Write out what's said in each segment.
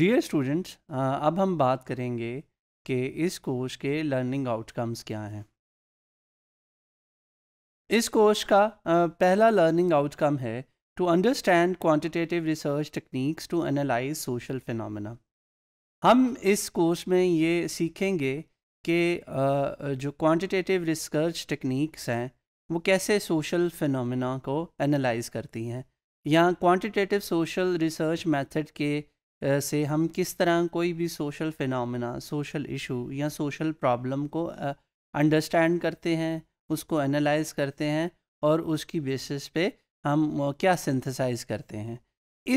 dear students uh, अब हम बात करेंगे कि इस कोर्स के लर्निंग आउटकम्स क्या हैं इस कोर्स का पहला लर्निंग आउटकम है to understand quantitative research techniques to analyse social phenomena हम इस कोर्स में ये सीखेंगे कि जो क्वांटिटेटिव रिसर्च टेक्निक्स हैं वो कैसे सोशल फिनमिना को एनालाइज करती हैं या क्वांटिटेटिव सोशल रिसर्च मेथड के से हम किस तरह कोई भी सोशल फिनमिना सोशल इशू या सोशल प्रॉब्लम को अंडरस्टैंड करते हैं उसको एनालाइज करते हैं और उसकी बेसिस पे हम क्या सिंथेसाइज करते हैं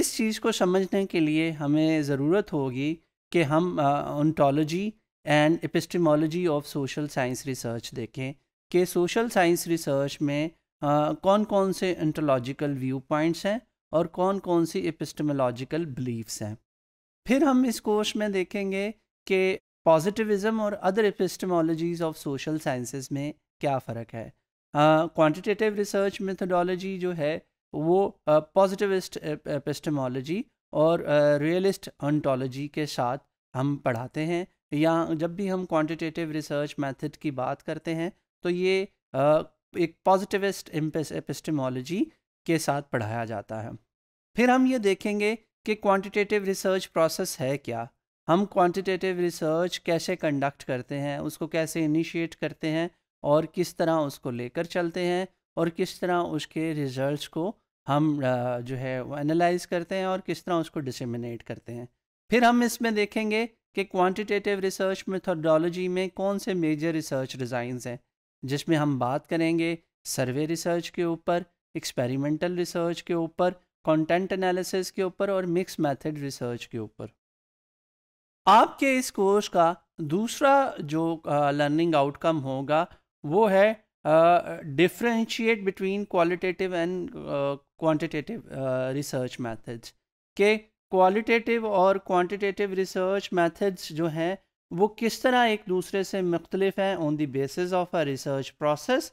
इस चीज़ को समझने के लिए हमें ज़रूरत होगी कि हम ontology and epistemology of social science research देखें कि सोशल साइंस रिसर्च में आ, कौन कौन से इंटोलॉजिकल व्यू पॉइंट्स हैं और कौन कौन सी एपिस्टमोलॉजिकल बिलीफ्स हैं फिर हम इस कोर्स में देखेंगे कि पॉजिटिविज्म और other epistemologies of social sciences में क्या फ़र्क है क्वांटिटेटिव रिसर्च मेथोडोलॉजी जो है वो पॉजिटिविस्ट एपिस्टमोलॉजी और रियलिस्ट uh, ऑन्टोलॉजी के साथ हम पढ़ाते हैं या जब भी हम क्वांटिटेटिव रिसर्च मेथड की बात करते हैं तो ये uh, एक पॉजिटिविस्ट एपिस्टमोलॉजी के साथ पढ़ाया जाता है फिर हम ये देखेंगे कि क्वांटिटेटिव रिसर्च प्रोसेस है क्या हम क्वांटिटेटिव रिसर्च कैसे कंडक्ट करते हैं उसको कैसे इनिशिएट करते हैं और किस तरह उसको लेकर चलते हैं और किस तरह उसके रिजल्ट्स को हम जो है एनालाइज करते हैं और किस तरह उसको डिसमिनेट करते हैं फिर हम इसमें देखेंगे कि क्वांटिटेटिव रिसर्च मेथोडोलॉजी में कौन से मेजर रिसर्च डिज़ाइंस हैं जिसमें हम बात करेंगे सर्वे रिसर्च के ऊपर एक्सपेरिमेंटल रिसर्च के ऊपर कंटेंट एनालिसिस के ऊपर और मिक्स मेथड रिसर्च के ऊपर आपके इस कोर्स का दूसरा जो लर्निंग आउटकम होगा वो है differentiate between qualitative and quantitative research methods के क्वालिटेटिव और क्वांटिटेटिव रिसर्च मेथड्स जो हैं वो किस तरह एक दूसरे से मुख्तलिफ हैं on the basis of a research process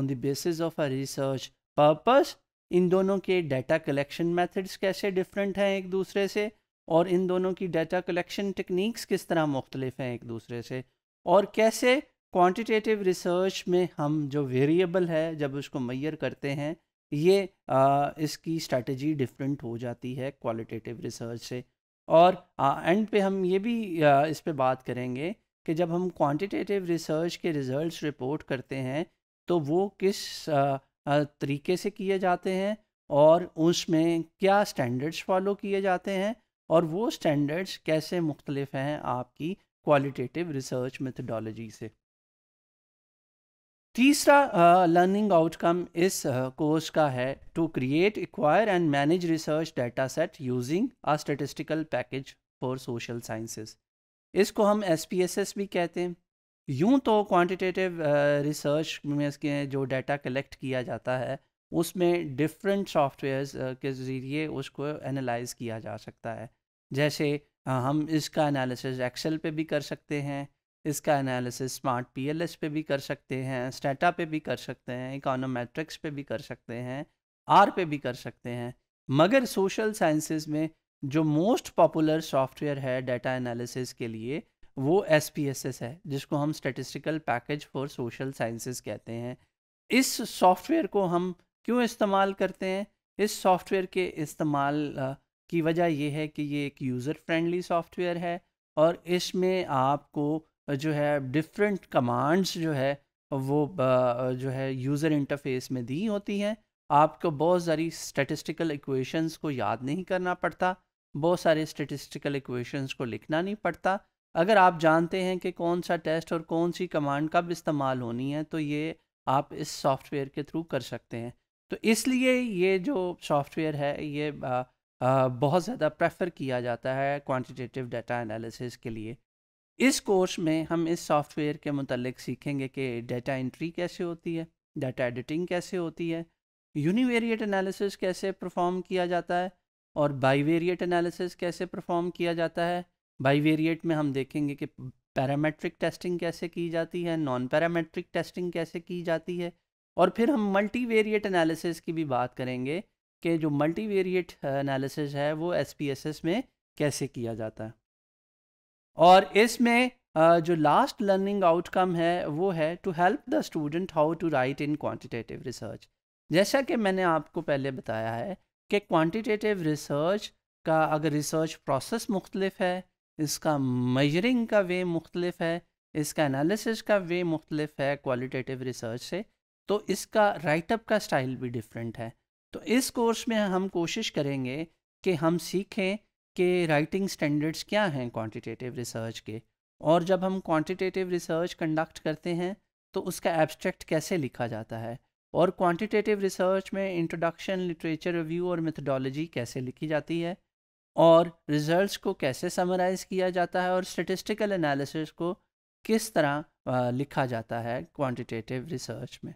on the basis of a research purpose इन दोनों के डाटा कलेक्शन मेथड्स कैसे डिफरेंट हैं एक दूसरे से और इन दोनों की डाटा कलेक्शन टेक्निक्स किस तरह मुख्तलिफ हैं एक दूसरे से और कैसे क्वांटिटेटिव रिसर्च में हम जो वेरिएबल है जब उसको मैयर करते हैं ये आ, इसकी स्ट्रेटजी डिफरेंट हो जाती है क्वालिटेटिव रिसर्च से और एंड पे हम ये भी आ, इस पर बात करेंगे कि जब हम क्वांटिटेटिव रिसर्च के रिज़ल्ट्स रिपोर्ट करते हैं तो वो किस आ, तरीके से किए जाते हैं और उसमें क्या स्टैंडर्ड्स फॉलो किए जाते हैं और वो स्टैंडर्ड्स कैसे मुख्तलिफ हैं आपकी क्वालिटेटिव रिसर्च मेथडोलॉजी से तीसरा लर्निंग आउटकम इस कोर्स का है to create acquire and manage research data set using a statistical package for social sciences इसको हम एस भी कहते हैं यूं तो क्वांटिटेटिव रिसर्च uh, में इसके जो डाटा कलेक्ट किया जाता है उसमें डिफरेंट सॉफ्टवेयर्स uh, के ज़रिए उसको एनालाइज किया जा सकता है जैसे uh, हम इसका एनालिसिस एक्सेल पे भी कर सकते हैं इसका एनालिसिस स्मार्ट पीएलएस पे भी कर सकते हैं स्टेटा पे भी कर सकते हैं इकोनोमेट्रिक्स पे भी कर सकते हैं आर पे भी कर सकते हैं मगर सोशल साइंसेज में जो मोस्ट पॉपुलर सॉफ्टवेयर है डाटा एनालिसिस के लिए वो एस है जिसको हम statistical package for social sciences कहते हैं इस सॉफ्टवेयर को हम क्यों इस्तेमाल करते हैं इस सॉफ्टवेयर के इस्तेमाल की वजह यह है कि ये एक यूज़र फ्रेंडली सॉफ्टवेयर है और इसमें आपको जो है डिफरेंट कमांड्स जो है वो जो है यूज़र इंटरफेस में दी होती हैं आपको बहुत सारी स्टेटिस्टिकल इक्वेशंस को याद नहीं करना पड़ता बहुत सारे स्टेटिस्टिकल इक्वेशंस को लिखना नहीं पड़ता अगर आप जानते हैं कि कौन सा टेस्ट और कौन सी कमांड कब इस्तेमाल होनी है तो ये आप इस सॉफ्टवेयर के थ्रू कर सकते हैं तो इसलिए ये जो सॉफ्टवेयर है ये आ, आ, बहुत ज़्यादा प्रेफर किया जाता है क्वांटिटेटिव डाटा एनालिसिस के लिए इस कोर्स में हम इस सॉफ्टवेयर के मतलब सीखेंगे कि डाटा एंट्री कैसे होती है डाटा एडिटिंग कैसे होती है यूनिवेरिएट एनालिसिस कैसे परफॉर्म किया जाता है और बाईवेरिएट एनालिसिस कैसे परफॉर्म किया जाता है बाईवेरिएट में हम देखेंगे कि पैरामेट्रिक टेस्टिंग कैसे की जाती है नॉन पैरामेट्रिक टेस्टिंग कैसे की जाती है और फिर हम मल्टीवेरिएट एनालिसिस की भी बात करेंगे कि जो मल्टीवेरिएट एनालिसिस है वो एस में कैसे किया जाता है और इसमें जो लास्ट लर्निंग आउटकम है वो है to help the student how to write in quantitative research जैसा कि मैंने आपको पहले बताया है कि क्वांटिटेटिव रिसर्च का अगर रिसर्च प्रोसेस मुख्तलिफ है इसका मेजरिंग का वे मुख्तलिफ है इसका एनालिसिस का वे मुख्तलिफ है क्वालिटेटिव रिसर्च से तो इसका राइटअप का स्टाइल भी डिफरेंट है तो इस कोर्स में हम कोशिश करेंगे कि हम सीखें कि राइटिंग स्टैंडर्ड्स क्या हैं क्वांटिटेटिव रिसर्च के और जब हम क्वांटिटेटिव रिसर्च कंडक्ट करते हैं तो उसका एब्स्ट्रैक्ट कैसे लिखा जाता है और क्वांटिटेटिव रिसर्च में इंट्रोडक्शन लिटरेचर रिव्यू और मेथडोलॉजी कैसे लिखी जाती है और रिजल्ट्स को कैसे समराइज़ किया जाता है और स्टेटिस्टिकल एनालिसिस को किस तरह लिखा जाता है क्वांटिटेटिव रिसर्च में